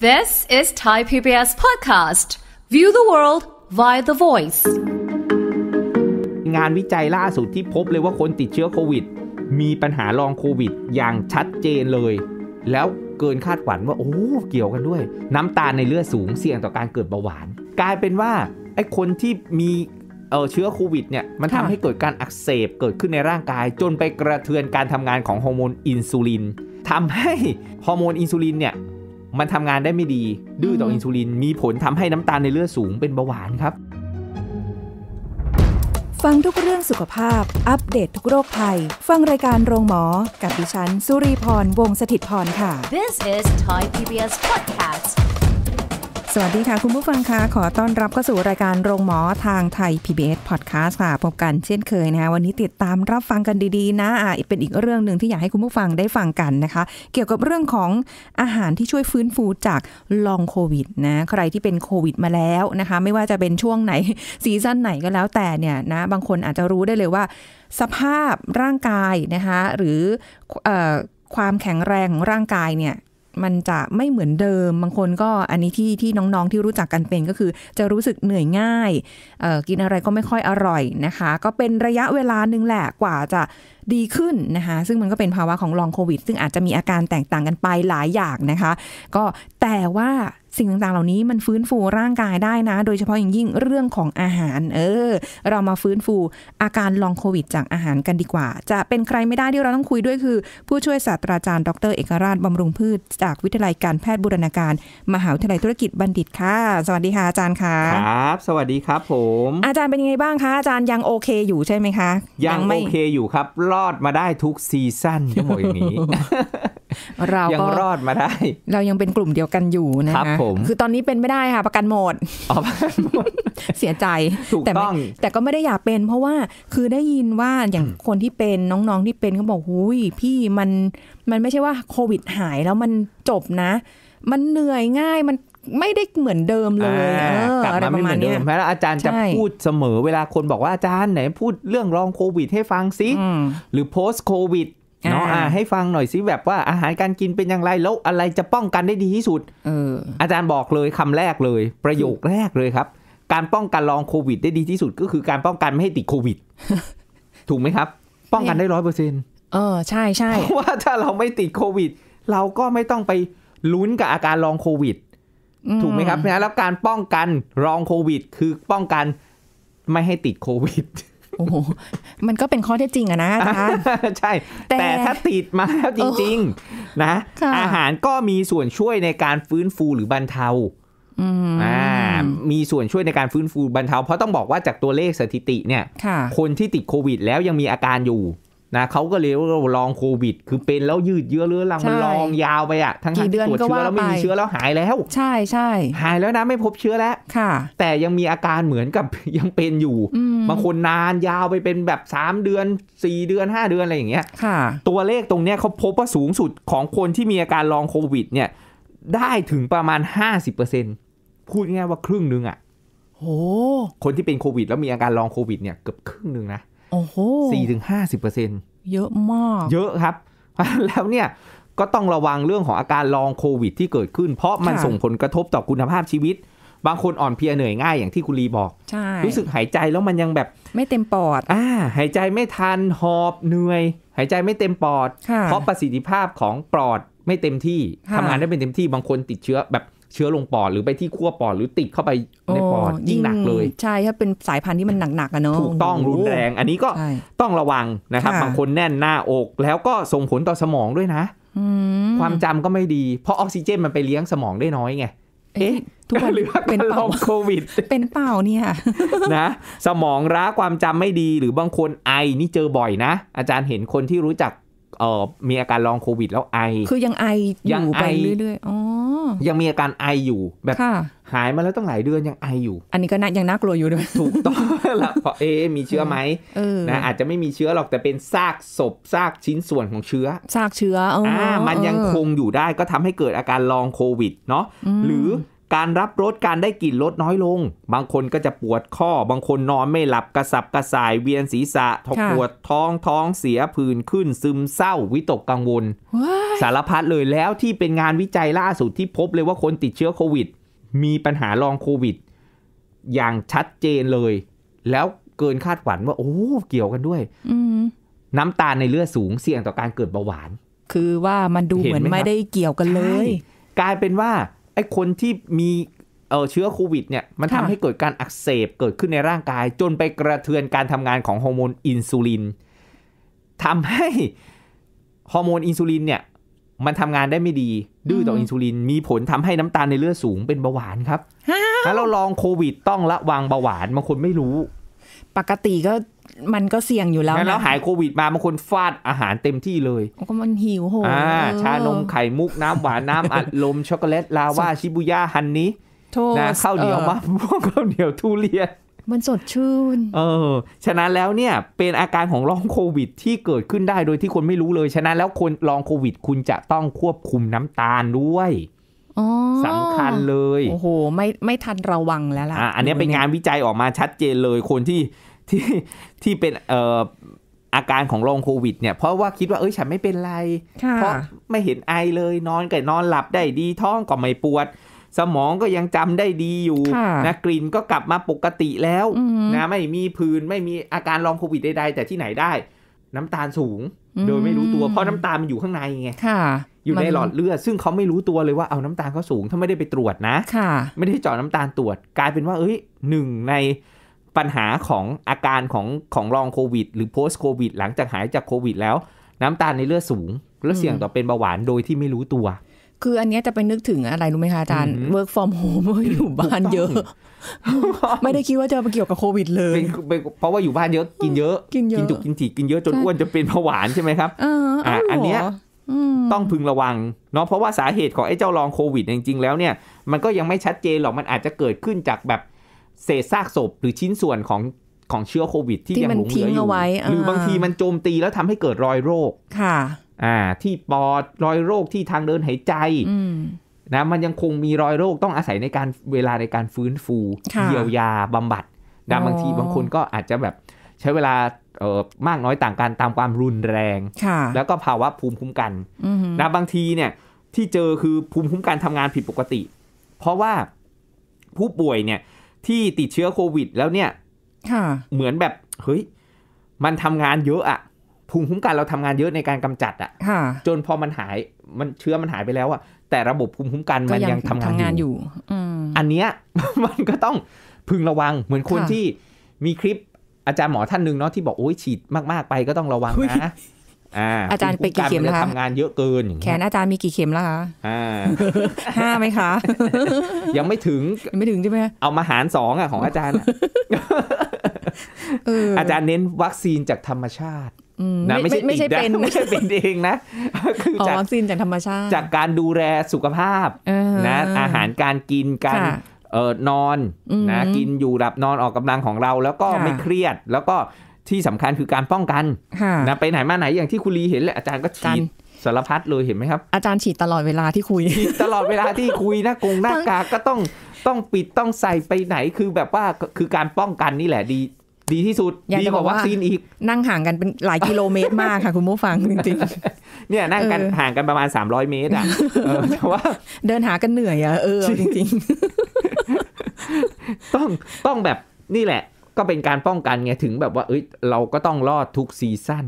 This is Thai PBS podcast. View the world via the voice. งานวิจัยล่าสุดที่พบเลยว่าคนติดเชื้อโควิด มีปัญหาลองโควิดอย่างชัดเจนเลย แล้วเกินคาดหวังว่าโอ้เกี่ยวกันด้วย น้ำตาลในเลือดสูงเสี่ยงต่อการเกิดเบาหวาน กลายเป็นว่า ไอ้คนที่มีเออเชื้อโควิดเนี่ย มันทำให้เกิดการอักเสบเกิดขึ้นในร่างกายจนไปกระเทือนการทำงานของฮอร์โมนอินซูลินทำให้ฮอร์โมนอินซูลินเนี่ยมันทำงานได้ไม่ดี ดื้อต่ออินซูลิน มีผลทำให้น้ำตาลในเลือดสูงเป็นเบาหวานครับ ฟังทุกเรื่องสุขภาพ อัปเดตททุกโรคภัยฟังรายการโรงหมอ กับดิฉัน สุรีพร วงศิตพรค่ะ This is Thai PBS Podcast สวัสดีค่ะ คุณผู้ฟังคะขอต้อนรับเข้าสู่รายการโรงหมอทางไทย PBS Podcast ค่ะ พบกันเช่นเคยนะคะวันนี้ติดตามรับฟังกันดี ๆ นะอ่าเป็นอีกเรื่องหนึ่งที่อยากให้คุณผู้ฟังได้ฟังกันนะคะ เกี่ยวกับเรื่องของอาหารที่ช่วยฟื้นฟูจากลองโควิดนะ ใครที่เป็นโควิด มาแล้วนะคะ ไม่ว่าจะเป็นช่วงไหนซีซั่นไหนก็แล้วแต่เนี่ยนะบางคนอาจจะรู้ได้เลยว่า สภาพร่างกายนะคะหรือความแข็งแรงของร่างกายเนี่ยมันจะไม่เหมือนเดิมบางคนก็อันนี้ที่ที่น้องๆที่รู้จักกันเป็นก็คือ จะรู้สึกเหนื่อยง่ายกินอะไรก็ไม่ค่อยอร่อยนะคะ ก็เป็นระยะเวลาหนึ่งแหละกว่าจะดีขึ้นนะคะ ซึ่งมันก็เป็นภาวะของลองโควิดซึ่งอาจจะมีอาการแตกต่างกันไปหลายอย่างนะคะ ก็แต่ว่าสิ่งต่างๆ เหล่านี้มันฟื้นฟูร่างกายได้นะ โดยเฉพาะอย่างยิ่งเรื่องของอาหาร เออเรามาฟื้นฟูอาการลองโควิดจากอาหารกันดีกว่า จะเป็นใครไม่ได้ที่เราต้องคุยด้วยคือ ผู้ช่วยศาสตราจารย์ ดร เอกราชบำรุงพืช จากวิทยาลัยการแพทย์บูรณาการ มหาวิทยาลัยธุรกิจบัณฑิต ค่ะ สวัสดีค่ะอาจารย์ค่ะครับ สวัสดีครับ ผม อาจารย์เป็นยังไงบ้างคะอาจารย์ยังโอเค อยู่ใช่ไหมคะ ยังโอเคอยู่ครับ รอดมาได้ทุกซีซั่นั้งบอกอย่างนี้เรายังรอดมาได้เรายังเป็นกลุ่มเดียวกันอยู่นะคะคือตอนนี้เป็นไม่ได้ค่ะประกันหมดเสียใจแต่แต่ก็ไม่ได้อยากเป็น เพราะว่าคือได้ยินว่าอย่างคนที่เป็นน้องๆที่เป็นเขาบอกหุยพี่มันมันไม่ใช่ว่าโควิด หายแล้วมันจบนะ มันเหนื่อยง่ายมันไม่ได้เหมือนเดิมเลยกลับมาไม่เหมือนเดิมแล้วอาจารย์จะพูดเสมอ เวลาคนบอกว่าอาจารย์ไหน พูดเรื่องรองโควิดให้ฟังซิหรือ post โควิดเนาะอ่าให้ฟังหน่อยสิแบบว่าอาหารการกินเป็นอย่างไร แล้วอะไรจะป้องกันได้ดีที่สุดเอออาจารย์บอกเลยคำแรกเลย ประโยคแรกเลยครับ การป้องกันลองโควิด ได้ดีที่สุดก็คือการป้องกันไม่ให้ติดโควิด ถูกไหมครับ ป้องกันได้ร้อยเปอร์เซ็นต์เออ ใช่ใช่เพราะว่าถ้าเราไม่ติดโควิด เราก็ไม่ต้องไปลุ้นกับอาการลองโควิด ถูกไหมครับนะแล้วการป้องกันลองโควิด คือป้องกันไม่ให้ติดโควิดโอ้โหมันก็เป็นข้อเท็จจริงอะนะอาจารย์ใช่ แต่ถ้าติดมาแล้วจริงๆนะอาหารก็มีส่วนช่วยในการฟื้นฟูหรือบรรเทาอ่ามีส่วนช่วยในการฟื้นฟูบรรเทา เพราะต้องบอกว่าจากตัวเลขสถิติเนี่ยคนที่ติดโควิด แล้วยังมีอาการอยู่นะเขาก็เลยลองโควิด คือเป็นแล้วยืดเยื้อเรื้อรังมันลองยาวไปอ่ะ ทั้งตรวจเชื้อแล้วไม่มีเชื้อแล้วหายแล้วใช่ใช่ หายแล้วนะไม่พบเชื้อแล้วค่ะ แต่ยังมีอาการเหมือนกับยังเป็นอยู่บางคนนานยาวไปเป็นแบบ3เดือน4เดือน5เดือนอะไรอย่างเงี้ยค่ะ ตัวเลขตรงเนี้ยเขาพบว่าสูงสุดของคนที่มีอาการลองโควิด เนี่ย ได้ถึงประมาณ50%พูดง่ายว่าครึ่งนึงอ่ะโอ้คนที่เป็นโควิดแล้วมีอาการลองโควิดเนี่ยเกือบครึ่งนึงนะโหสี่ถึงห้าสิบเปอร์เซ็นตเยอะมากเยอะครับแล้วเนี่ยก็ต้องระวังเรื่องของอาการลองโควิดที่เกิดขึ้นเพราะมันส่งผลกระทบต่อคุณภาพชีวิต บางคนอ่อนเพลียเหนื่อยง่ายอย่างที่คุณลีบอก รู้สึกหายใจแล้วมันยังแบบ ไม่เต็มปอด อ่า หายใจไม่ทันหอบเหนื่อย หายใจไม่เต็มปอด เพราะประสิทธิภาพของปอด ไม่เต็มที่ทำงานได้เป็นเต็มที่บางคนติดเชื้อแบบเชื้อลงปอดหรือไปที่ขั้วปอด หรือติดเข้าไปในปอดยิ่งหนักเลย ใช่ถ้าเป็นสายพันธุ์ที่มันหนักๆอะเนาะถูกต้องรุนแรงอันนี้ก็ต้องระวังนะครับ บางคนแน่นหน้าอกแล้วก็ส่งผลต่อสมองด้วยนะความจำก็ไม่ดี เพราะออกซิเจนมันไปเลี้ยงสมองได้น้อยไงเอ๊ะทุกคนหรือว่าเป็นเป่าโควิด เป็นเป่าเนี่ยนะสมองร้าความจำไม่ดี หรือบางคนไอนี่เจอบ่อยนะ อาจารย์เห็นคนที่รู้จักเอ่อมีอาการลองโควิดแล้วไอ คือยังไออยู่ไปเรื่อยๆอ๋อยังมีอาการไออยู่แบบหายมาแล้วตั้งหลายเดือน ยังไออยู่ อันนี้ก็น่ายังน่ากลัวอยู่ด้วยถูกต้องละเพราะเอ๊มีเชื้อไหมนะอาจจะไม่มีเชื้อหรอก แต่เป็นซากศพซากชิ้นส่วนของเชื้อซากเชื้ออ่ามันยังคงอยู่ได้ก็ทำให้เกิดอาการลองโควิดเนาะหรือการรับรสการได้กลิ่นรสน้อยลง บางคนก็จะปวดข้อ บางคนนอนไม่หลับกระสับกระส่ายเวียนศีรษะทปวดท้องท้องเสียผื่นขึ้นซึมเศร้า วิตกกังวลสารพัดเลยแล้วที่เป็นงานวิจัยล่าสุดที่พบเลยว่าคนติดเชื้อโควิด มีปัญหาลองโควิด อย่างชัดเจนเลย แล้วเกินคาดหวังว่า โอ้เกี่ยวกันด้วยน้ำตาลในเลือดสูงเสี่ยงต่อการเกิดเบาหวาน คือว่ามันดูเหมือนไม่ได้เกี่ยวกันเลย กลายเป็นว่าไอ้คนที่มีเเชื้อโควิดเนี่ยมันทำให้เกิดการอักเสบ เกิดขึ้นในร่างกาย จนไปกระเทือนการทำงานของฮอร์โมนอินซูลิน ทำให้ฮอร์โมนอินซูลินเนี่ยมันทำงานได้ไม่ดี ดื้อต่ออินซูลิน มีผลทำให้น้ำตาลในเลือดสูงเป็นเบาหวานครับถ้าเราลองโควิดต้องระวังเบาหวานบางคนไม่รู้ ปกติก็มันก็เสี่ยงอยู่แล้วแล้วหายโควิดมาบางคนฟาดอาหารเต็มที่เลย ก็มันหิวโหชานมไข่มุกน้ำหวานน้ำอัดลมช็อกโกแลตลาวาชิบุย่าฮันนี้นะข้าวเหนียวมะม่วงข้าวเหนียวทุเรียน มันสดชื่น เออฉะนั้นแล้วเนี่ย เป็นอาการของลองโควิดที่เกิดขึ้นได้โดยที่คนไม่รู้เลย ฉะนั้นแล้วคนลองโควิด คุณจะต้องควบคุมน้ำตาลด้วยสำคัญเลย โอ้โหไม่ไม่ทันระวังแล้วล่ะอันนี้เป็นงานวิจัยออกมาชัดเจนเลยคนที่ที่ที่เป็นเอ่ออาการของลองโควิด เนี่ยเพราะว่าคิดว่าเอ้ยฉันไม่เป็นไร เพราะไม่เห็นไอเลย นอนก็นอนหลับได้ดีท้องก็ไม่ปวด สมองก็ยังจำได้ดีอยู่นะกลิ่นก็กลับมาปกติแล้วนะไม่มีพื้นไม่มีอาการลองโควิดใดๆแต่ที่ไหนได้ น้ำตาลสูง โดยไม่รู้ตัว เพราะน้ำตาลมันอยู่ข้างในไงอยู่ในหลอดเลือดซึ่งเขาไม่รู้ตัวเลยว่าเอาน้ำตาลเขาสูงถ้าไม่ได้ไปตรวจนะไม่ได้เจาะน้ำตาลตรวจ กลายเป็นว่าเอ้ยหนึ่งในปัญหาของอาการของของรองโควิด หรือ post โควิด หลังจากหายจากโควิด แล้วน้ำตาลในเลือดสูง แล้วเสี่ยงต่อเป็นเบาหวานโดยที่ไม่รู้ตัว คืออันนี้จะไปนึกถึงอะไรรู้ไหมคะอาจารย์ work from home อยู่บ้านเยอะไม่ได้คิดว่าจะเกี่ยวกับโควิด เลยเพราะว่าอยู่บ้านเยอะกินเยอะกินจุกกินถี่กินเยอะจนอ้วนจะเป็นเบาหวานใช่ไหมครับอ่าอันเนี้ยต้องพึงระวังเนาะเพราะว่าสาเหตุของไอ้เจ้ารองโควิดจริงๆแล้วเนี่ยมันก็ยังไม่ชัดเจนหรอกมันอาจจะเกิดขึ้นจากแบบเศษซากศพหรือชิ้นส่วนของของเชื้อโควิดที่ยังหลงเหลืออยู่หรือบางทีมันโจมตีแล้วทำให้เกิดรอยโรคค่ะ อ่า ที่ปอดรอยโรคที่ทางเดินหายใจนะมันยังคงมีรอยโรคต้องอาศัยในการเวลาในการฟื้นฟูเยียวยาบำบัดนะบางทีบางคนก็อาจจะแบบใช้เวลาเออมากน้อยต่างกันตามความรุนแรง แล้วก็ภาวะภูมิคุ้มกันนะบางทีเนี่ย ที่เจอคือภูมิคุ้มกันทำงานผิดปกติ เพราะว่าผู้ป่วยเนี่ยที่ติดเชื้อโควิดแล้วเนี่ยเหมือนแบบ เฮ้ยมันทำงานเยอะอะภูมิคุ้มกันเราทำงานเยอะในการกำจัดอะจนพอมันหาย มันเชื้อมันหายไปแล้วอะแต่ระบบภูมิคุ้มกันมันยังทำงานอยู่อันเนี้ยมันก็ต้องพึงระวังเหมือนคนที่มีคลิป อาจารย์หมอท่านหนึ่งเนาะที่บอกโอ้ยฉีดมากๆ ไป ก็ต้องระวังนะอาจารย์ไปกี่เข็มแล้วทำงานเยอะเกินแขนอาจารย์มีกี่เข็มแล้วคะห้าไหมคะ ยังไม่ถึงยังไม่ถึงใช่ไหมเอามาหารสองอ่ะของอาจารย์อาจารย์เน้นวัคซีนจากธรรมชาตินะไม่ใช่ไม่ใช่เป็นไม่ใช่เป็นเองนะ คือจากวัคซีนจากธรรมชาติ จากการดูแลสุขภาพนะอาหารการกินการเออนอนนะกินอยู่หลับนอนออกกำลังของเรา แล้วก็ไม่เครียด แล้วก็ที่สำคัญคือการป้องกันนะไปไหนมาไหนอย่างที่คุณลีเห็นแหละอาจารย์ก็ฉีดสารพัดเลยเห็นไหมครับ อาจารย์ฉีดตลอดเวลาที่คุย ตลอดเวลาที่คุยนนกรกงหน้ากากก็ต้องต้องปิดต้องใส่ไปไหนคือแบบว่าคือการป้องกันนี่แหละดีดีที่สุดดีกว่าวัคซีนอีกนั่งห่างกันเป็นหลายกิโลเมตรมากค่ะคุณผู้ฟังจริงๆเนี่ย นั่งกันห่างกันประมาณ 300 เมตรอ่ะแต่ว่า เดินหากันเหนื่อยอ่ะเออจริงๆ ต้องต้องแบบนี่แหละก็เป็นการป้องกันไงถึงแบบว่า เอ้ยเราก็ต้องรอดทุกซีซั่น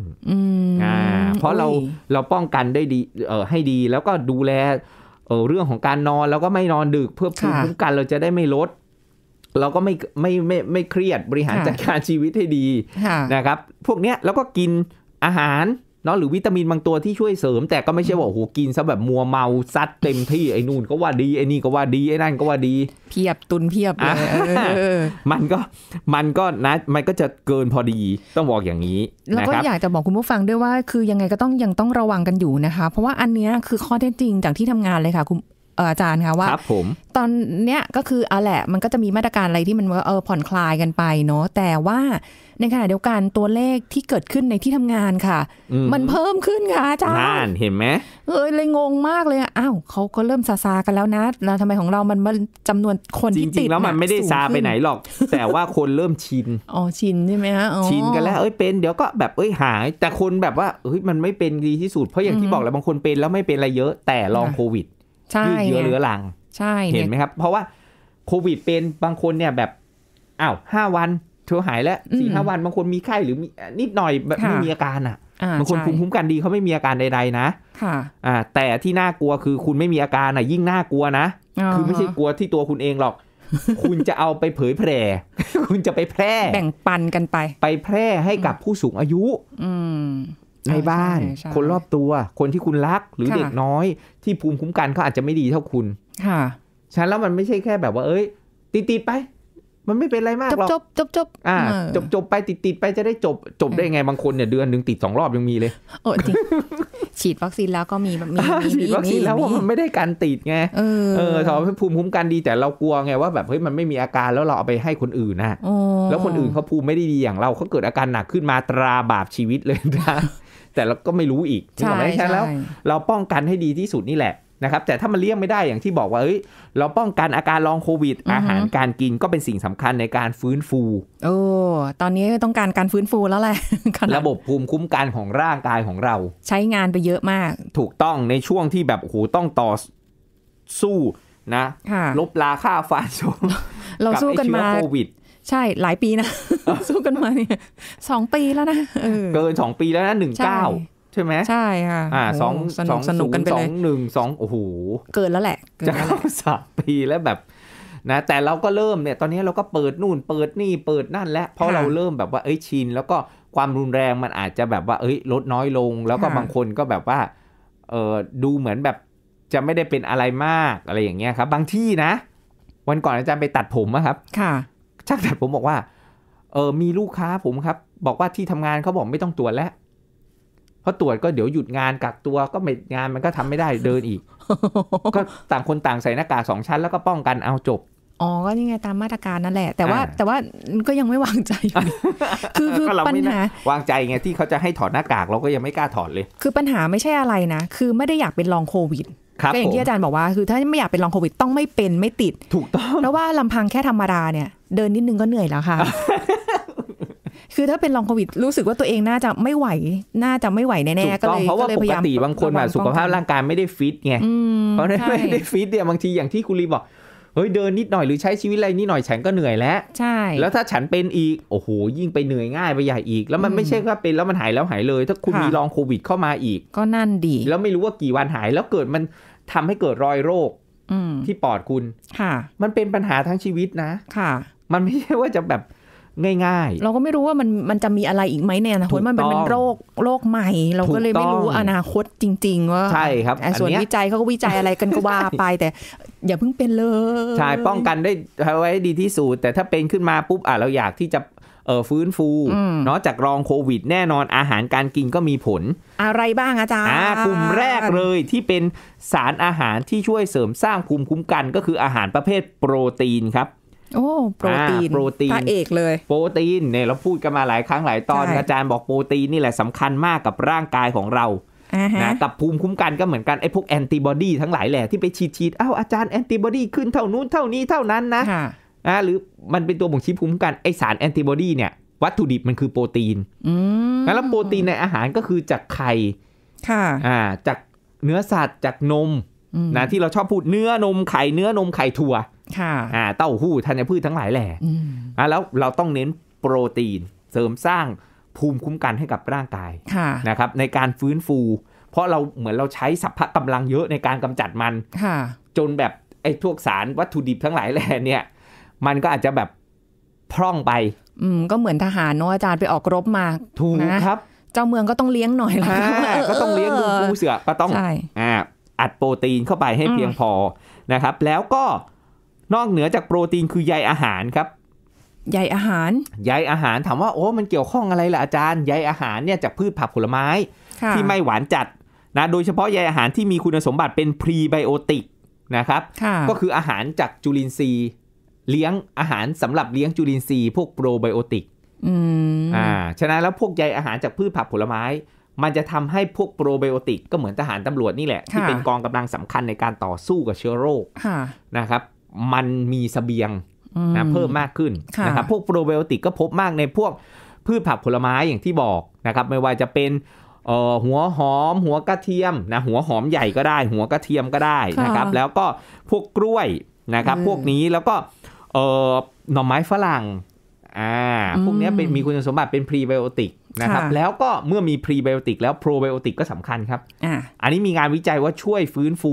อ่าเพราะเราเราป้องกันได้ดี เออให้ดี แล้วก็ดูแล เออเรื่องของการนอนแล้วก็ไม่นอนดึก เพื่อภูมิคุ้มกันเราจะได้ไม่ลด เราก็ไม่ไม่ไม่ไม่เครียดบริหารจัดการชีวิตให้ดีนะครับ พวกเนี้ยแล้วก็กินอาหารนาะหรือวิตามินบางตัวที่ช่วยเสริมแต่ก็ไม่ใช่ว่าโอ้โหกินซะแบบมัวเมาซัดเต็มที่ไอ้นู่น ก็ว่าดีไอ้นี่ก็ว่าดีไอ้นั่นก็ว่าดีเพียบตุนเพียบเลยมันก็ มันก็นะมันก็จะเกินพอดี ต้องบอกอย่างนี้แล้วก็อยากจะบอกคุณผู้ฟังด้วยว่า คือยังไงก็ต้องยังต้องระวังกันอยู่นะคะ เพราะว่าอันนี้คือข้อเท็จจริงจากที่ทำงานเลยค่ะคุณอาจารย์คะว่าตอนเนี้ยก็คือเอาแหละมันก็จะมีมาตรการอะไรที่มันเออผ่อนคลายกันไปเนาะแต่ว่าในขณะเดียวกันตัวเลขที่เกิดขึ้นในที่ทำงานค่ะ มันเพิ่มขึ้นค่ะอาจารย์เห็นไหมเออเลยงงมากเลยอ้าวเขาก็เริ่มซาซากันแล้วนะแล้วทำไมของเรามันจำนวนคนที่ติดแล้วมันไม่ได้ซาไปไหนหรอก แต่ว่าคนเริ่มชินอ๋อชินใช่ไหมฮะชินกันแล้วเอ้ยเป็นเดี๋ยวก็แบบเอ้ยหาย แต่คนแบบว่าเอ้ยมันไม่เป็นดีที่สุด เพราะอย่างที่บอกแล้วบางคนเป็นแล้วไม่เป็นอะไรเยอะแต่ลองโควิดยืดเยอะเรือรังใช่เห็นไหมครับ เพราะว่าโควิด เป็นบางคนเนี่ยแบบ อ้าวห้าวันเธอหายแล้วสี่ห้าวัน บางคนมีไข้หรือนิดหน่อยแบบไม่มีอาการอ่ะ บางคนภูมิคุ้มกันดีเขาไม่มีอาการใดๆนะ ค่ะอ่าแต่ที่น่ากลัวคือคุณไม่มีอาการอ่ะ ยิ่งน่ากลัวนะ คือไม่ใช่กลัวที่ตัวคุณเองหรอก คุณจะเอาไปเผยแพร่คุณจะไปแพร่ แบ่งปันกันไป ไปแพร่ให้กับผู้สูงอายุ อืในบ้าน คนรอบตัว คนที่คุณรักหรือเด็กน้อยที่ภูมิคุ้มกันเขาอาจจะไม่ดีเท่าคุณ ค่ะฉะนั้น แล้วมันไม่ใช่แค่แบบว่าเอ้ยติดติดไป มันไม่เป็นไรมากหรอก จบจบจบอ่า จบจบไป ติดติดไปจะได้จบจบได้ไงบางคนเนี่ยเดือนหนึ่งติดสองรอบยังมีเลย โอ้จิฉีดวัคซีนแล้วก็มี มีฉีดวัคซีนแล้วมันไม่ได้การติดไงเออเออถภูมิคุ้มกันดีแต่เรากลัวไงว่าแบบเฮ้ยมันไม่มีอาการแล้วเราเอาไปให้คนอื่นนะแล้วคนอื่นเขาภูมิไม่ได้ดีอย่างเราเขาเกิดอาการหนักขึ้นมาตราบาปชีวิตเลยนะแต่เราก็ไม่รู้อีกใช่ไหมใช่แล้ว เราป้องกันให้ดีที่สุดนี่แหละนะครับ แต่ถ้ามันเลี่ยงไม่ได้อย่างที่บอกว่าเอ้ย เราป้องกันอาการลองโควิด อาหารการกินก็เป็นสิ่งสำคัญในการฟื้นฟู โอ้ตอนนี้ต้องการการฟื้นฟูแล้วแหละ ระบบภูมิคุ้มกันของร่างกายของเรา ใช้งานไปเยอะมาก ถูกต้อง ในช่วงที่แบบ โอ้โห ต้องต่อ สู้นะ ลบลาค่าฟันชงเราสู้กันมาโควิดใช่หลายปีนะ สู้กันมาเนี่ยสองปีแล้วนะเกินสองปีแล้วนะหนึ่งเก้าใช่ไหมใช่ค่ะอ่าสองสนุกสนุกกันไปเลยสองหนึ่งสองโอ้โหเกินแล้วแหละจะเข้าสามปีแล้วแบบนะ แต่เราก็เริ่มเนี่ย ตอนนี้เราก็เปิดนู่น เปิดนี่เปิดนั่นแล้วเพราะเราเริ่มแบบว่าเอ้ยชิน แล้วก็ความรุนแรงมันอาจจะแบบว่าเอ้ยลดน้อยลงแล้วก็บางคนก็แบบว่า เออดูเหมือนแบบจะไม่ได้เป็นอะไรมากอะไรอย่างเงี้ยครับ บางที่นะ วันก่อนอาจารย์ไปตัดผมอะครับ ค่ะช่างตัดผมบอกว่าเออมีลูกค้าผมครับ บอกว่าที่ทำงานเขาบอกไม่ต้องตรวจแล้วเพราะตรวจก็เดี๋ยวหยุดงานกักตัวก็ไม่งานมันก็ทำไม่ได้เดินอีก ก็ต่างคนต่างใส่หน้ากากสองชั้น แล้วก็ป้องกันเอาจบอ๋อก็นี่ไงตามมาตรการนั่นแหละแต่ว่าแต่ว่าก็ยังไม่วางใจ คือคือปัญหาวางใจไงที่เขาจะให้ถอดหน้ากากเราก็ยังไม่กล้าถอดเลย คือปัญหาไม่ใช่อะไรนะคือไม่ได้อยากเป็นลองโควิดก็อย่างที่อาจารย์บอกว่าคือถ้าไม่อยากเป็นลองโควิดต้องไม่เป็นไม่ติดถูกต้องเพราะว่าลำพังแค่ธรรมดาเนี่ย เดินนิดนึงก็เหนื่อยแล้วค่ะ คือถ้าเป็นลองโควิดรู้สึกว่าตัวเองน่าจะไม่ไหว น่าจะไม่ไหวแน่ๆก็เลยเพราะว่าปกติบางคนแบบสุขภาพร่างกายไม่ได้ฟิตไงเพราะไม่ได้ฟิต เนี่ยบางทีอย่างที่คุณลีบอกเฮ้ยเดินนิดหน่อยหรือใช้ชีวิตอะไรนิดหน่อยฉันก็เหนื่อยแล้ว ใช่ แล้วถ้าฉันเป็นอีก โอ้โหยิ่งไปเหนื่อยง่ายไปใหญ่อีก แล้วมันไม่ใช่ว่าเป็นแล้วมันหายแล้วหายเลย ถ้าคุณมีลองโควิดเข้ามาอีก ก็นั่นดี แล้วไม่รู้ว่ากี่วันหายแล้วเกิดมันทำให้เกิดรอยโรคที่ปอดคุณค่ะ มันเป็นปัญหาทั้งชีวิตนะ ค่ะ มันไม่ใช่ว่าจะแบบง่ายๆ เราก็ไม่รู้ว่ามันมันจะมีอะไรอีกไหมเนยนะคณมันเป็นโรคโรคใหม่ เราก็เลยไม่รู้อนาคตจริงๆว่าใช่ครับ ส่วนวิจัยเขาก็วิจัยอะไรกันก็ว่าไป แต่อย่าเพิ่งเป็นเลย ใช่ ป้องกันได้ไว้ดีที่สุดแต่ถ้าเป็นขึ้นมาปุ๊บอ่ะเราอยากที่จะเออฟื้นฟูเนาะจากรองโควิดแน่นอนอาหารการกินก็มีผล อะไรบ้างอาจารย์กลุ่มแรกเลยที่เป็นสารอาหารที่ช่วยเสริมสร้างภูมิคุ้มกัน ก็คืออาหารประเภทโปรตีนครับโอ้โปรตีนโปรตีนเอกเลย โปรตีนเนี่ยเราพูดกันมาหลายครั้งหลายตอน อาจารย์บอกโปรตีน นี่แหละสำคัญมากกับร่างกายของเรานะกับภูมิคุ้มกันก็เหมือนกันไอ้พวกแอนติบอดีทั้งหลายแหละที่ไปฉีดฉีดอ้าวอาจารย์แอนติบอดีขึ้นเท่านู้นเท่านี้เท่านั้นนะนะหรือมันเป็นตัวบ่งชี้ภูมิคุ้มกันไอสารแอนติบอดีเนี่ยวัตถุดิบมันคือโปรตีนแล้วโปรตีนในอาหารก็คือจากไข่ค่ะอ่าจากเนื้อสัตว์จากนมนะที่เราชอบพูดเนื้อนมไข่เนื้อนมไข่ถั่วค่ะอ่าเต้าหู้ธัญพืชทั้งหลายแหละอ่าแล้ว เราต้องเน้นโปรตีน เสริมสร้างภูมิคุ้มกันให้กับร่างกายนะครับในการฟื้นฟู เพราะเราเหมือนเราใช้สัพพะกำลังเยอะในการกำจัดมันจนแบบไอ้พวกสารวัตถุดิบทั้งหลายแหล่เนี่ย มันก็อาจจะแบบพร่องไป อืม ก็เหมือนทหารเนาะอาจารย์ไปออกรบมา ถูกนะครับเจ้าเมืองก็ต้องเลี้ยงหน่อยละก็ต้องเลี้ยงดูเสือก็ต้องอ่าอัดโปรตีนเข้าไปให้เพียงพอนะครับ แล้วก็นอกเหนือจากโปรตีนคือใยอาหารครับ ใยอาหาร ใยอาหาร ถามว่าโอ้ มันเกี่ยวข้องอะไรล่ะอาจารย์ ใยอาหารเนี่ยจากพืชผักผลไม้ที่ไม่หวานจัดนะ โดยเฉพาะใยอาหารที่มีคุณสมบัติเป็นพรีไบโอติกนะครับ ก็คืออาหารจากจุลินทรีย์ เลี้ยงอาหารสำหรับเลี้ยงจุลินทรีย์พวกโปรไบโอติกอ่าฉะนั้นแล้วพวกใยอาหารจากพืชผักผลไม้ มันจะทำให้พวกโปรไบโอติกก็เหมือนทหารตำรวจนี่แหละที่เป็นกองกำลังสำคัญในการต่อสู้กับเชื้อโรคนะครับมันมีสเสบียงนะเพิ่มมากขึ้นนะครับ พวกโปรไบโอติกก็พบมากในพวกพืชผักผลไม้อย่างที่บอกนะครับ ไม่ว่าจะเป็นหัวหอมหัวกระเทียมนะหัวหอมใหญ่ก็ได้หัวกระเทียมก็ได้นะครับแล้วก็พวกกล้วยนะครับ พวกนี้แล้วก็หน่อไม้ฝรั่งอ่าพวกนี้เป็นมีคุณสมบัติเป็นพรีไบโอติกนะครับแล้วก็เมื่อมีพรีไบโอติกแล้วโปรไบโอติกก็สำคัญครับออันนี้มีงานวิจัยว่าช่วยฟื้นฟู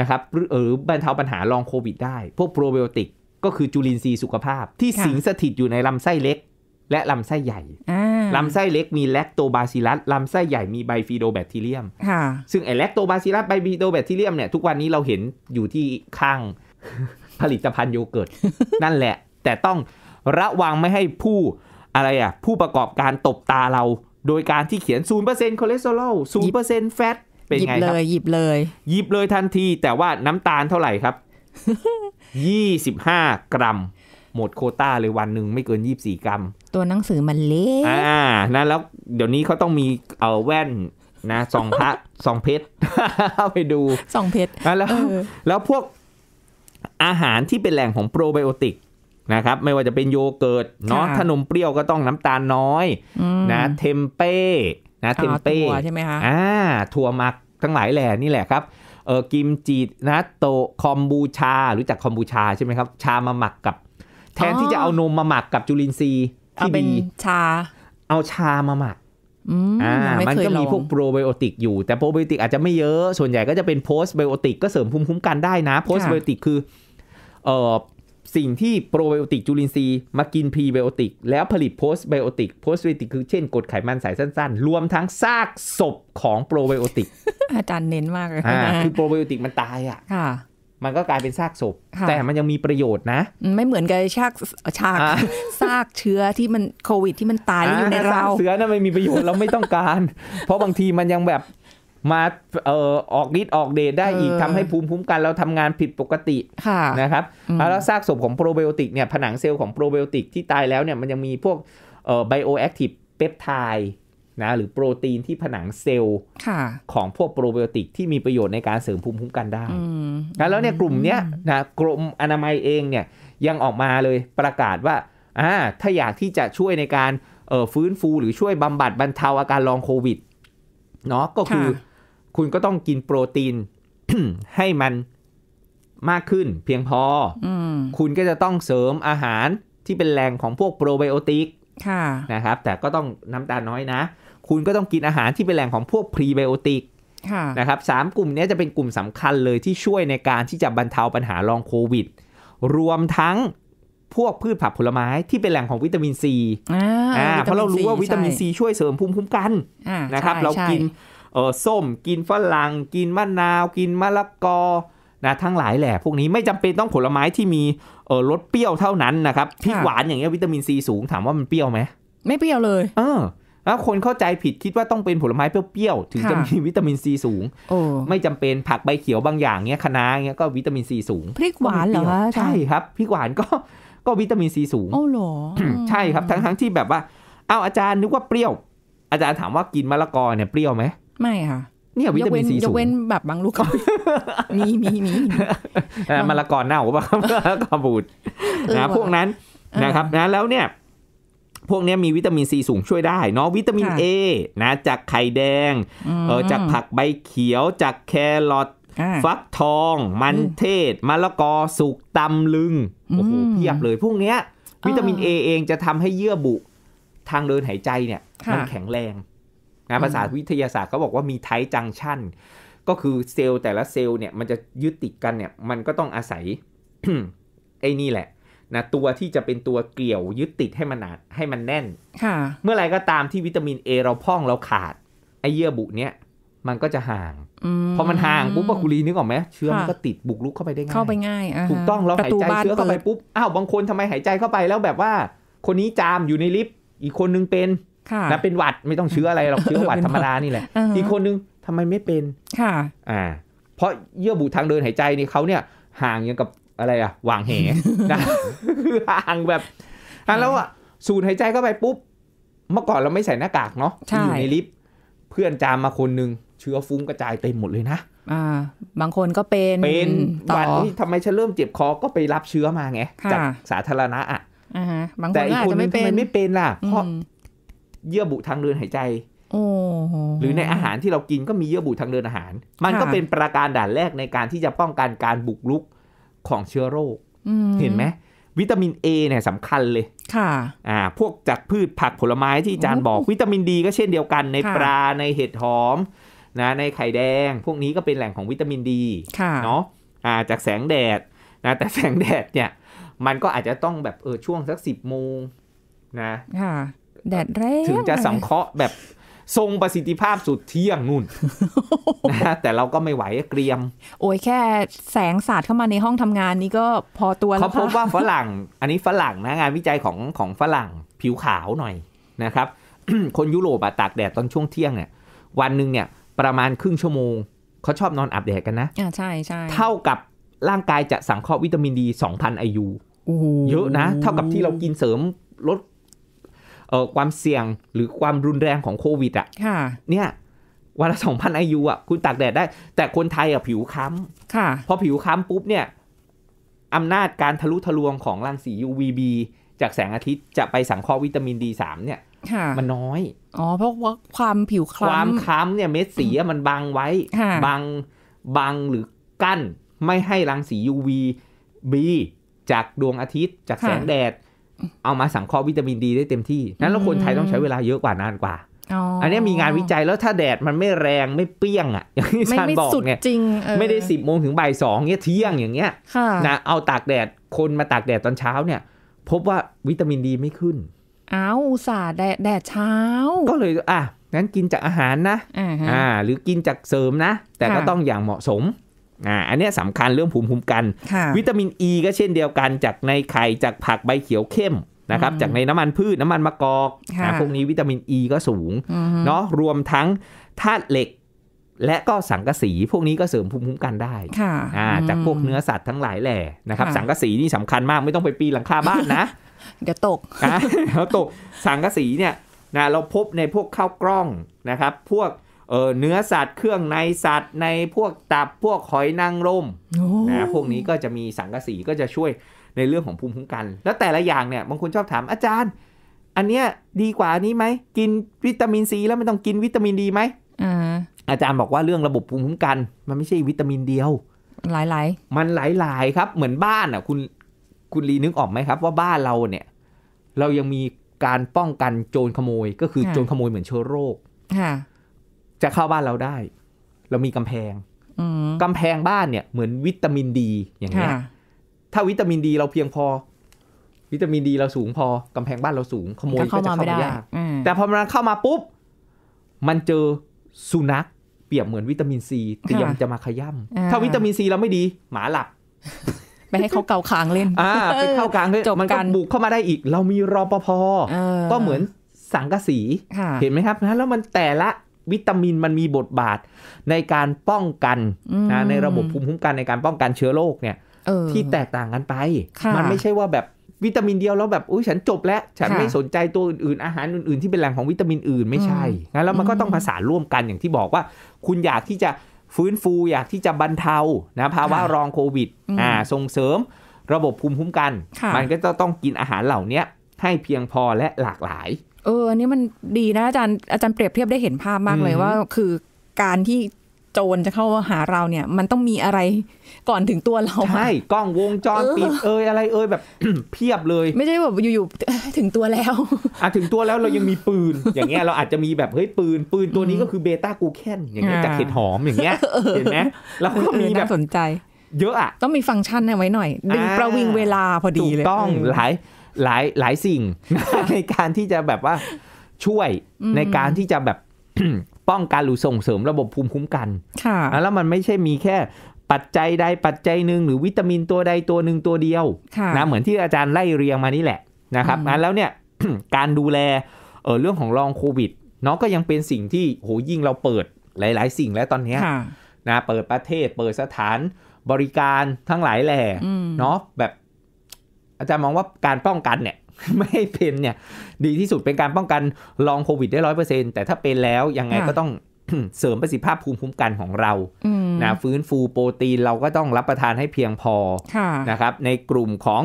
นะครับ หรือบรรเทาปัญหาลองโควิดได้ พวกโปรไบโอติกก็คือจุลินทรีย์สุขภาพ ที่สิงสถิตอยู่ในลำไส้เล็กและลำไส้ใหญ่ ลำไส้เล็กมีแลคโตบาซิลัส ลำไส้ใหญ่มีไบฟีโดแบคทีเรียมซึ่งไอแลคโตบาซิลัสไบฟีโดแบคทีเรียมเนี่ยทุกวันนี้เราเห็นอยู่ที่ข้างผลิตภัณฑ์โยเกิร์ตนั่นแหละ แต่ต้องระวังไม่ให้ผู้อะไรอ่ะผู้ประกอบการตบตาเราโดยการที่เขียน 0%คอเลสเตอรอล 0%แฟตเป็นไงครับหยิบเลย หยิบเลย หยิบเลยทันที แต่ว่าน้ำตาลเท่าไหร่ครับ ยี่สิบห้ากรัมหมดโคต้าเลยวันหนึ่งไม่เกินยี่บสี่กรัม ตัวหนังสือมันเล็กอ่านะแล้ว เดี๋ยวนี้เขาต้องมีเอาแว่นนะสองพระสองเพชรเาไปดูสองเพชรแล้วแล้วพวกอาหารที่เป็นแหล่งของโปรไบโอติกนะครับ ไม่ว่าจะเป็นโยเกิร์ตเนาะขนมเปรี้ยวก็ต้องน้ำตาลน้อยนะเทมเป้นะเทมเป้ใช่ไหมคะอ่าทั่วมักทั้งหลายแหล่นี่แหละครับเออกิมจินะโตคอมบูชารู้จักคอมบูชาใช่ไหมครับชามาหมักกับ แทนที่จะเอานมมาหมักกับจุลินทรีย์ที่ดีชา เอาชามาหมักอ่ามันก็มีพวกโปรไบโอติกอยู่แต่โปรไบโอติกอาจจะไม่เยอะส่วนใหญ่ก็จะเป็นโพสไบโอติกก็เสริมภูมิคุ้มกันได้นะโพสไบโอติกคือเอ่อสิ่งที่โปรไบโอติกจุลินทรีย์มากินพรีไบโอติก แล้วผลิตโพสไบโอติกโพสไบโอติกคือเช่นกรดไขมันสายสั้นๆ รวมทั้งซากศพของโปรไบโอติกอาจารย์เน้นมากเลยคือโปรไบโอติกมันตายอ่ะ มันก็กลายเป็นซากศพ แต่มันยังมีประโยชน์นะ ไม่เหมือนกับชากชากซากเชื้อที่มันโควิดที่มันตายอยู่ในเราเชื้อนะ้นไม่มีประโยชน์เราไม่ต้องการ เพราะบางทีมันยังแบบมาเอ่อออกฤทธิ์ออกเดชได้อีกทำให้ภูมิคุ้มกันเราทำงานผิดปกติะนะครับ แล้วซากศพของโปรไบโอติกเนี่ยผนังเซลล์ของโปรไบโอติก ที่ตายแล้วเนี่ยมันยังมีพวกเอ่อไบโอแอคทีฟเปปไทด์นะหรือโปรตีนที่ผนังเซลล์ของพวกโปรไบโอติก ที่มีประโยชน์ในการเสริมภูมิคุ้มกันได้แล้วเนี่ยกลุ่มเนี้ยนะกรมอนามัยเองเนี่ยยังออกมาเลยประกาศว่าอ่า ถ้าอยากที่จะช่วยในการฟื้นฟูหรือช่วยบำบัดบรรเทาอาการลองโควิดเนาะก็คือคุณก็ต้องกินโปรตีนให้มันมากขึ้น เพียงพออคุณก็จะต้องเสริมอาหารที่เป็นแหล่งของพวกโปรไบโอติกนะครับ แต่ก็ต้องน้ำตาลน้อยนะ คุณก็ต้องกินอาหารที่เป็นแหล่งของพวกพรีไบโอติกนะครับสามกลุ่มนี้จะเป็นกลุ่มสำคัญเลยที่ช่วยในการที่จะบรรเทาปัญหาลองโควิด รวมทั้งพวกพืชผักผลไม้ที่เป็นแหล่งของวิตามินซีอ่าเพราะเรารู้ว่าวิตามินซีช่วยเสริมภูมิคุ้มกัน นะครับ เรากินเออส้มกินฝรั่งกิน มะนาว กิน มะละกอนะทั้งหลายแหละ พวกนี้ไม่จำเป็นต้องผลไม้ที่มีเออรสเปรี้ยวเท่านั้นนะครับที่หวานอย่างเงี้ยวิตามินซีสูง ถามว่ามันเปรี้ยวไหม ไม่เปรี้ยวเลยเออแล้วคนเข้าใจผิดคิดว่าต้องเป็นผลไม้ เปรี้ยวๆถึงจะมีวิตามินซีสูง ไม่จำเป็นผักใบเขียวบางอย่างเงี้ยคะน้าเงี้ยก็วิตามินซีสูงพริกหวานเหรอใช่ครับพริกหวานก็ก็วิตามินซีสูงโอ้โหใช่ครับทั้งๆที่แบบว่าเอ้าอาจารย์นึกว่าเปรี้ยว อาจารย์ถามว่ากินมะละกอเนี่ยเปรี้ยวไหมไม่ค่ะเนี่ยวิตามินซีสูงยกเว้นแบบบางลูกก็มีมีมีมะละกอเน่าป่ะมะละกอบูดนะพวกนั้นนะครับนะแล้วเนี่ยพวกนี้มีวิตามินซีสูงช่วยได้เนาะวิตามินเอนะจากไข่แดงเออจากผักใบเขียวจากแครอทฟักทอง มันเทศมะละกอสุกตำลึงโอ้โหเพียบเลยพวกนี้วิตามินเอเองจะทำให้เยื่อบุทางเดินหายใจเนี่ย มันแข็งแรงนะภาษาวิทยาศาสตร์เขาบอกว่ามีไทจังชันก็คือเซลล์แต่ละเซลล์เนี่ย มันจะยึดติดกันเนี่ย มันก็ต้องอาศัย ไอ้นี่แหละนะตัวที่จะเป็นตัวเกี่ยวยึดติดให้มันหนาให้มันแน่นเมื่อไรก็ตามที่วิตามินเอเราพ่องเราขาดไอเยื่อบุเนี้ย มันก็จะห่างพอมันห่างปุ๊บคุรีนึกออกไหมเชื้อมันก็ติดบุกลุกเข้าไปได้ง่ายเข้าไปง่ายถูกต้องเราหายใจเชื้อเข้าไปปุ๊บอ้าวบางคนทำไมหายใจเข้าไปแล้วแบบว่า คนนี้จามอยู่ในลิฟต์อีกคนนึงเป็นนะเป็นหวัดไม่ต้องเชื้ออะไรหรอกเชื้อหวัดธรรมดานี่แหละอีกคนนึงทำไมไม่เป็น ค่ะอ่าเพราะเยื่อบุทางเดินหายใจนี่เขาเนี่ย ห่างยางกับอะไรอะหว่างเหนะคือห่างแบบอแล้วอ่ะสูดหายใจเข้าไปปุ๊บเมื่อก่อนเราไม่ใส่หน้ากากเนาะอยู่ในลิฟต์เพื่อนจามมาคนนึงเชื้อฟุ้งกระจายเต็มหมดเลยนะอ่า บางคนก็เป็นเป็นวันนี่ทำไมฉันเริ่มเจ็บคอก็ไปรับเชื้อมาไงจากสาธารณะอ่ะบางคนอาจจะไม่เป็นไม่เป็นล่ะเพราะเยื่อบุทางเดินหายใจ หรือในอาหารที่เรากินก็มีเยื่อบุทางเดินอาหาร มันก็เป็นประการด่านแรกในการที่จะป้องกันการบุกรุกของเชื้อโรคเห็นไหมวิตามิน A เนี่ยสำคัญเลย ค่ะ อ่า พวกจากพืชผักผลไม้ที่อาจารย์บอกวิตามินดีก็เช่นเดียวกันในปลาในเห็ดหอม นะ ในไข่แดงพวกนี้ก็เป็นแหล่งของวิตามินดีเนาะอ่าจากแสงแดดนะแต่แสงแดดเนี่ย มันก็อาจจะต้องแบบเออช่วงสักสิบโมง นะแดดแรงถึงจะสังเคราะห์แบบทรงประสิทธิภาพสุดเที่ยงนู่นนะแต่เราก็ไม่ไหวเกรียม โอ้ยแค่แสงสาดเข้ามาในห้องทำงานนี้ก็พอตัวแล้วเขาพบว่าฝรั่งอันนี้ฝรั่งนะงานวิจัยของของฝรั่งผิวขาวหน่อยนะครับ คนยุโรปตากแดดตอนช่วงเที่ยงเนี่ยวันหนึ่งเนี่ยประมาณครึ่งชั่วโมง เขาชอบนอนอาบแดดกันนะอ่าใช่ใช่เท่ากับร่างกายจะสังเคราะห์วิตามินดี 2,000ไอยูเยอะนะเท่ากับที่เรากินเสริมลดเออความเสี่ยงหรือความรุนแรงของโควิดอ่ะเนี่ยวันละสองพันไอยูอ่ะคุณตากแดดได้ แต่คนไทยอ่ะผิวค้ำค่ะพอผิวค้ำปุ๊บเนี่ยอำนาจการทะลุทะลวงของรังสี UVB จากแสงอาทิตย์จะไปสังเคราะห์วิตามินดีสามเนี่ยมันน้อยอ๋อเพราะว่าความผิวคล้ำ ความค้ำเนี่ยเม็ดสีมันบังไว้ บังบังหรือกั้นไม่ให้รังสี UVB จากดวงอาทิตย์ จากแสงแดดเอามาสังเคราะห์วิตามินดีได้เต็มที่ นั้นแล้วคนไทยต้องใช้เวลาเยอะกว่านานกว่าอันนี้มีงานวิจัยแล้วถ้าแดดมันไม่แรงไม่เปี้ยงอ่ะอย่างที่ชานบอกเนี่ยไม่ได้สิบโมงถึงบ่ายสองเนี่ยเที่ยงอย่างเงี้ยนะเอาตากแดดคนมาตากแดดตอนเช้าเนี่ย พบว่าวิตามินดีไม่ขึ้นอ้าวอุตส่าห์แดดแดดเช้า ก็เลยอ่ะงั้นกินจากอาหารนะอ่า หรือกินจากเสริมนะแต่ก็ต้องอย่างเหมาะสมอ่าอันนี้สำคัญเรื่องภูมิคุ้มกัน วิตามินอ e ีก็เช่นเดียวกัน จากในไข่จากผักใบเขียวเข้มนะครับจากในน้ำมันพืชน้ำมันมะกอกพวกนี้วิตามินอ e ีก็สูงเนาะรวมทั้งธาตุเหล็ก และก็สังกะสี พวกนี้ก็เสริมภูมิคุ้มกันได้าจากพวกเนื้อสัตว์ทั้งหลายแหล่นะครับสังกะสีนี่สำคัญมากไม่ต้องไปปีหลังคาบ้านนะเดี๋ยวตกเดี๋ยวตก สังกะสีเนี่ยนะเราพบในพวกข้าวกล้องนะครับ พวกเออเนื้อสัตว์เครื่องในสัตว์ในพวกตับ พวกหอยนางรมนะพวกนี้ก็จะมีสังกะสีก็จะช่วยในเรื่องของภูมิคุ้มกัน แล้วแต่ละอย่างเนี่ยบางคนชอบถามอาจารย์ อันเนี้ยดีกว่านี้ไหม กินวิตามินซีแล้วไม่ต้องกินวิตามินดีไหมอาจารย์บอกว่าเรื่องระบบภูมิคุ้มกัน มันไม่ใช่วิตามินเดียว หลายๆ มันหลายๆครับ เหมือนบ้านอ่ะ คุณคุณลีนึกออกไหมครับ ว่าบ้านเราเนี่ย เรายังมีการป้องกันโจรขโมย ก็คือโจรขโมยเหมือนเชื้อโรคจะเข้าบ้านเราได้ เรามีกำแพงกำแพงบ้านเนี่ย เหมือนวิตามินดี อย่างเงี้ยถ้าวิตามินดีเราเพียงพอ วิตามินดีเราสูงพอกำแพงบ้านเราสูงขโมยก็จะเข้ามาไยากแต่พอมันเข้ามาปุ๊บ มันเจอสุนัขเปรียบเหมือนวิตามินซีเตรียมจะมาขย่ำถ้าวิตามินซีเราไม่ดี หมาหลับไปให้เขาเกาคางเล่นอ่าไปเข้ากลางเล่นมันก็บุกเข้ามาได้อีก เรามีรอปภก็เหมือนสังกะสีเห็นไหมครับนะแล้วมันแต่ละวิตามินมันมีบทบาทในการป้องกันนะในระบบภูมิคุ้มกันในการป้องกันเชื้อโรคเนี่ย ที่แตกต่างกันไปมันไม่ใช่ว่าแบบวิตามินเดียวแล้วแบบอุ้ยฉันจบแล้วฉันไม่สนใจตัวอื่นๆอาหารอื่น ๆที่เป็นแหล่งของวิตามินอื่นไม่ใช่งั้นแล้วมันก็ต้องผสานร่วมกันอย่างที่บอกว่าคุณอยากที่จะฟื้นฟูอยากที่จะบรรเทานะภาวะรองโควิดอ่าส่งเสริมระบบภูมิคุ้มกันมันก็จะต้องกินอาหารเหล่านี้ให้เพียงพอและหลากหลายเอออันนี้มันดีนะอาจารย์ อาจารย์เปรียบเทียบได้เห็นภาพมากเลยว่า คือการที่โจรจะเข้าหาเราเนี่ย มันต้องมีอะไรก่อนถึงตัวเราใช่ กล้องวงจรปิดเอยอะไรเอยแบบเพียบเลย ไม่ใช่แบบอยู่ ๆ ถึงตัวแล้ว อ่ะถึงตัวแล้วเรายังมีปืน อย่างเงี้ยเราอาจจะมีแบบเฮ้ยปืนปืนตัวนี้ก็คือเบต้ากูแคนอย่างเงี้ยจากเห็ดหอมอย่างเงี้ยเห็นไหมเราก็มีแบบสนใจ เยอะอ่ะต้องมีฟังก์ชันเอาไว้หน่อย ดึงประวิงเวลาพอดีเลยต้องหลายหลายหลายสิ่งในการที่จะแบบว่าช่วยในการที่จะแบบป้องกันหรือส่งเสริมระบบภูมิคุ้มกันค่ะแล้วมันไม่ใช่มีแค่ ปัจจัยใดปัจจัยหนึ่งหรือวิตามินตัวใดตัวหนึ่งตัวเดียวนะเหมือนที่อาจารย์ไล่เรียงมานี่แหละนะครับงั้นแล้วเนี่ยการดูแลเออเรื่องของรองโควิดเนาะก็ยังเป็นสิ่งที่โหยิ่งเราเปิดหลายๆ สิ่งแล้วตอนนี้นะเปิดประเทศเปิดสถานบริการทั้งหลายแหล่เนาะแบบอาจารย์มองว่าการป้องกันเนี่ยไม่ให้เป็นเนี่ยดีที่สุดเป็นการป้องกันลองโควิดได้ร้อยเปอร์เซ็นแต่ถ้าเป็นแล้วยังไงก็ต้องเสริมประสิทธิภาพภูมิคุ้มกันของเรานะฟื้นฟูโปรตีนเราก็ต้องรับประทานให้เพียงพอนะครับในกลุ่มของ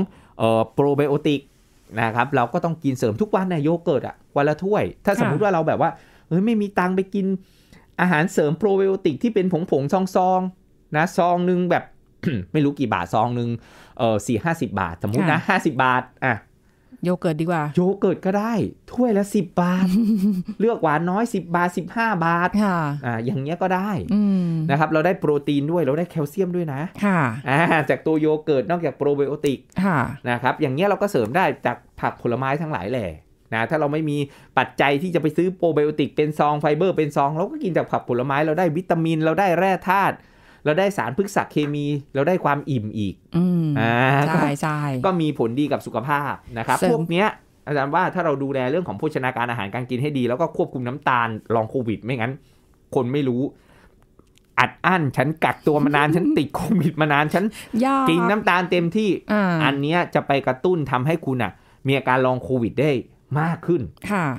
โปรไบโอติกนะครับเราก็ต้องกินเสริมทุกวันนะโยเกิร์ตอะวันละถ้วย ถ้าสมมุติว่าเราแบบว่าเฮ้ยไม่มีตังไปกินอาหารเสริมโปรไบโอติกที่เป็นผงผงซองซองนะซองนึงแบบไม่รู้กี่บาทซองหนึ่งเออสี่ห้าสิบาท สมมุตินะห้าสิบาทอ่ะโยเกิร์ตดีกว่า โยเกิร์ตก็ได้ถ้วยละสิบบาท เลือกหวานน้อยสิบบาทสิบห้าบาทค่ะอ่าอย่างเงี้ยก็ได้นะครับเราได้โปรตีนด้วยเราได้แคลเซียมด้วยนะค่ะอ่าจากตัวโยเกิร์ตนอกจากโปรไบโอติกค่ะนะครับอย่างเงี้ยเราก็เสริมได้จากผักผลไม้ทั้งหลายแหละนะถ้าเราไม่มีปัจจัยที่จะไปซื้อโปรไบโอติกเป็นซองไฟเบอร์เป็นซองเราก็กินจากผักผลไม้เราได้วิตามิน เราได้แร่ธาตุเราได้สารพฤกษเคมีเราได้ความอิ่มอีกอ่าใช่ใช่ก็มีผลดีกับสุขภาพนะครับพวกเนี้ยอาจารย์ว่าถ้าเราดูแลเรื่องของโภชนาการอาหารการกินให้ดีแล้วก็ควบคุมน้ำตาลลองโควิด ไม่งั้น คนไม่รู้ อัดอั้นฉันกักตัวมานานฉันติดโควิดมานานฉันกินน้ำตาลเต็มที่อันเนี้ยจะไปกระตุ้นทำให้คุณอ่ะ มีอาการลองโควิดได้มากขึ้น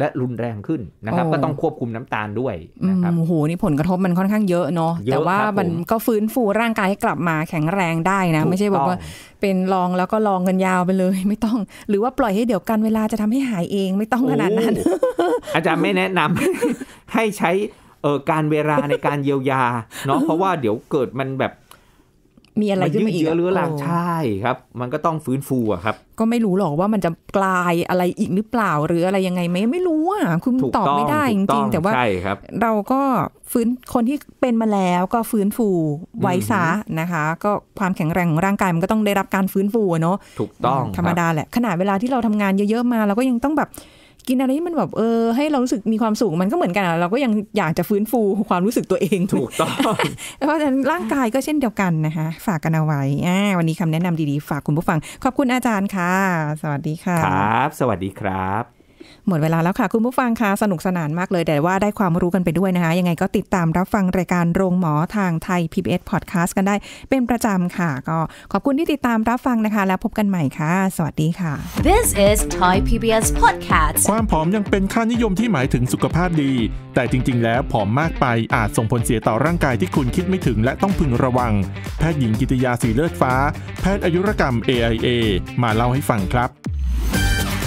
และรุนแรงขึ้นนะครับก็ต้องควบคุมน้ำตาลด้วยนะครับโอ้โหนี่ผลกระทบมันค่อนข้างเยอะเนาะแต่ว่ามันก็ฟื้นฟูร่างกายให้กลับมาแข็งแรงได้นะ ไม่ใช่แบบว่าเป็นลองแล้วก็ลองกันยาวไปเลยไม่ต้อง หรือว่าปล่อยให้เดี๋ยวกันเวลาจะทำให้หายเองไม่ต้องขนาดนั้นอาจารย์ไม่แนะนำให้ใช้เออการเวลาในการเยียวยาเนาะเพราะว่าเดี๋ยวเกิดมันแบบมีอะไรขึ้นมาอีกเยอะเรื้อรังใช่ครับ มันก็ต้องฟื้นฟูอะครับก็ไม่รู้หรอกว่ามันจะกลายอะไรอีกหรือเปล่าหรืออะไรยังไงไม่ไม่รู้อ่ะคุณตอบไม่ได้จริงแต่ว่า เราก็ฟื้นคนที่เป็นมาแล้วก็ฟื้นฟูไว้ซะนะคะ ก็ความแข็งแรงของร่างกายมันก็ต้องได้รับการฟื้นฟูเนาะถูกต้องธรรมดาแหละขนาดเวลาที่เราทำงานเยอะๆมาเราก็ยังต้องแบบกินอะไรที่มันแบบเออให้เรารู้สึกมีความสุขมันก็เหมือนกัน เราก็ยังอยากจะฟื้นฟูความรู้สึกตัวเองถูกต้องเพราะฉะนั้นร่างกายก็เช่นเดียวกันนะคะ ฝากกันเอาไว้วันนี้คำแนะนำดีๆฝากคุณผู้ฟัง ขอบคุณอาจารย์ค่ะ สวัสดีค่ะครับสวัสดีครับหมดเวลาแล้วค่ะ คุณผู้ฟังคะสนุกสนานมากเลยแต่ว่าได้ความรู้กันไปด้วยนะคะ ยังไงก็ติดตามรับฟัง รายการโรงหมอทางไทย PBS Podcast กันได้เป็นประจำค่ะ ก็ขอบคุณที่ติดตามรับฟังนะคะ แล้วพบกันใหม่ค่ะ สวัสดีค่ะ This is Thai PBS Podcast ความผอมยังเป็นค่านิยมที่หมายถึงสุขภาพดี แต่จริง ๆ แล้วผอมมากไปอาจส่งผลเสียต่อร่างกายที่คุณคิดไม่ถึงและต้องพึงระวังแพทย์หญิงกิตยาสีเลือดฟ้า แพทย์อายุรกรรม AIA มาเล่าให้ฟังครับ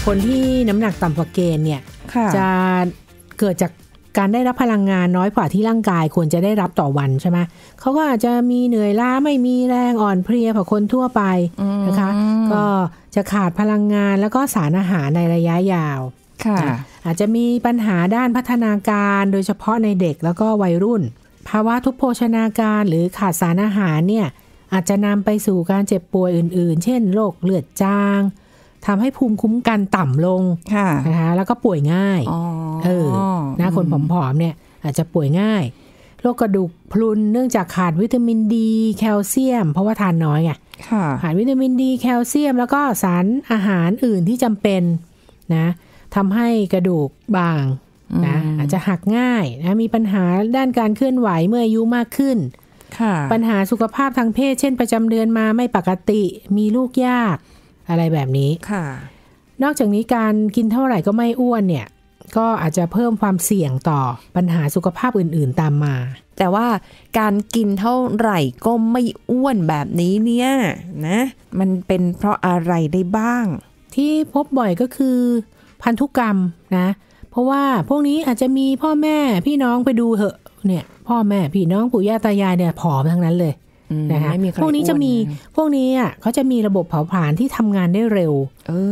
คนที่น้ำหนักต่ำกว่าเกณฑ์เนี่ยจะเกิดจากการได้รับพลังงานน้อยกว่าที่ร่างกายควรจะได้รับต่อวันใช่ไหมเขาก็อาจจะมีเหนื่อยล้าไม่มีแรงอ่อนเพลียกว่าคนทั่วไปนะคะ ก็จะขาดพลังงานแล้วก็สารอาหารในระยะยาวอาจจะมีปัญหาด้านพัฒนาการโดยเฉพาะในเด็กแล้วก็วัยรุ่น ภาวะทุพโภชนาการหรือขาดสารอาหารเนี่ยอาจจะนำไปสู่การเจ็บป่วยอื่นๆ เช่นโรคเลือดจางทำให้ภูมิคุ้มกันต่ำลงนะคะแล้วก็ป่วยง่ายเออนะคนผอมๆเนี่ยอาจจะป่วยง่ายโรคกระดูกพรุนเนื่องจากขาดวิตามินดีแคลเซียมเพราะว่าทานน้อยไงขาดวิตามินดีแคลเซียม แล้วก็สารอาหารอื่นที่จำเป็นนะทำให้กระดูกบางนะอาจจะหักง่ายนะมีปัญหาด้านการเคลื่อนไหวเมื่ออายุมากขึ้นปัญหาสุขภาพทางเพศ เช่นประจำเดือนมาไม่ปกติมีลูกยากอะไรแบบนี้ค่ะ นอกจากนี้การกินเท่าไหร่ก็ไม่อ้วนเนี่ย ก็อาจจะเพิ่มความเสี่ยงต่อปัญหาสุขภาพอื่น ๆตามมา แต่ว่าการกินเท่าไหร่ก็ไม่อ้วนแบบนี้เนี่ยนะ มันเป็นเพราะอะไรได้บ้าง ที่พบบ่อยก็คือพันธุกรรมนะ เพราะว่าพวกนี้อาจจะมีพ่อแม่พี่น้องไปดูเหอะ เนี่ยพ่อแม่พี่น้องปู่ย่าตายายเนี่ยผอมทั้งนั้นเลยนะคะพวกนี้จะมี พวกนี้อ่ะเขาจะมีระบบเผาผลาญที่ทำงานได้เร็ว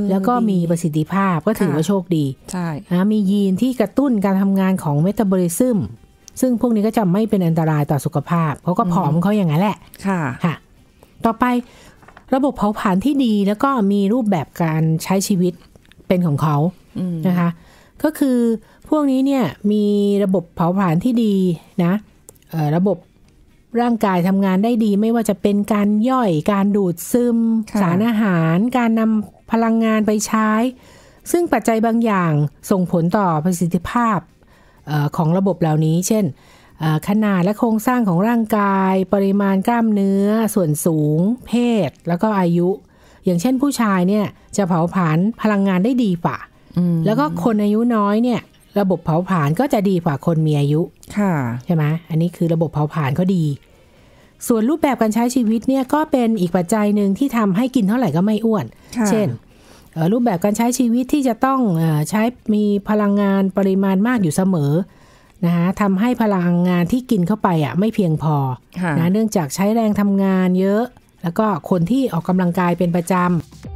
แล้วก็มีประสิทธิภาพก็ถือว่าโชคดี ใช่นะมียีนที่กระตุ้นการทำงานของเมตาบอลิซึม ซึ่งพวกนี้ก็จะไม่เป็นอันตรายต่อสุขภาพเขาก็ผอมเขาอย่างนั้นแหละค่ะค่ะ ต่อไประบบเผาผลาญที่ดีแล้วก็มีรูปแบบการใช้ชีวิตเป็นของเขานะคะ ก็คือพวกนี้เนี่ยมีระบบเผาผลาญที่ดีนะระบบร่างกายทำงานได้ดีไม่ว่าจะเป็นการย่อย การดูดซึม สารอาหาร การนำพลังงานไปใช้ ซึ่งปัจจัยบางอย่างส่งผลต่อประสิทธิภาพอของระบบเหล่านี้ เช่น ขนาดและโครงสร้างของร่างกาย ปริมาณกล้ามเนื้อส่วนสูง เพศแล้วก็อายุ อย่างเช่นผู้ชายเนี่ยจะเผาผลาญพลังงานได้ดีป่ะแล้วก็คนอายุน้อยเนี่ยระบบเผาผลาญก็จะดีกว่าคนมีอายุ ค่ะใช่ไหมอันนี้คือระบบเผาผลาญเขาดี ส่วนรูปแบบการใช้ชีวิตเนี่ยก็เป็นอีกปัจจัยหนึ่งที่ทำให้กินเท่าไหร่ก็ไม่อ้วน เช่น รูปแบบการใช้ชีวิตที่จะต้องใช้มีพลังงานปริมาณมากอยู่เสมอ นะคะทำให้พลังงานที่กินเข้าไปอ่ะไม่เพียงพอนะเนื่องจากใช้แรงทำงานเยอะ แล้วก็คนที่ออกกำลังกายเป็นประจำ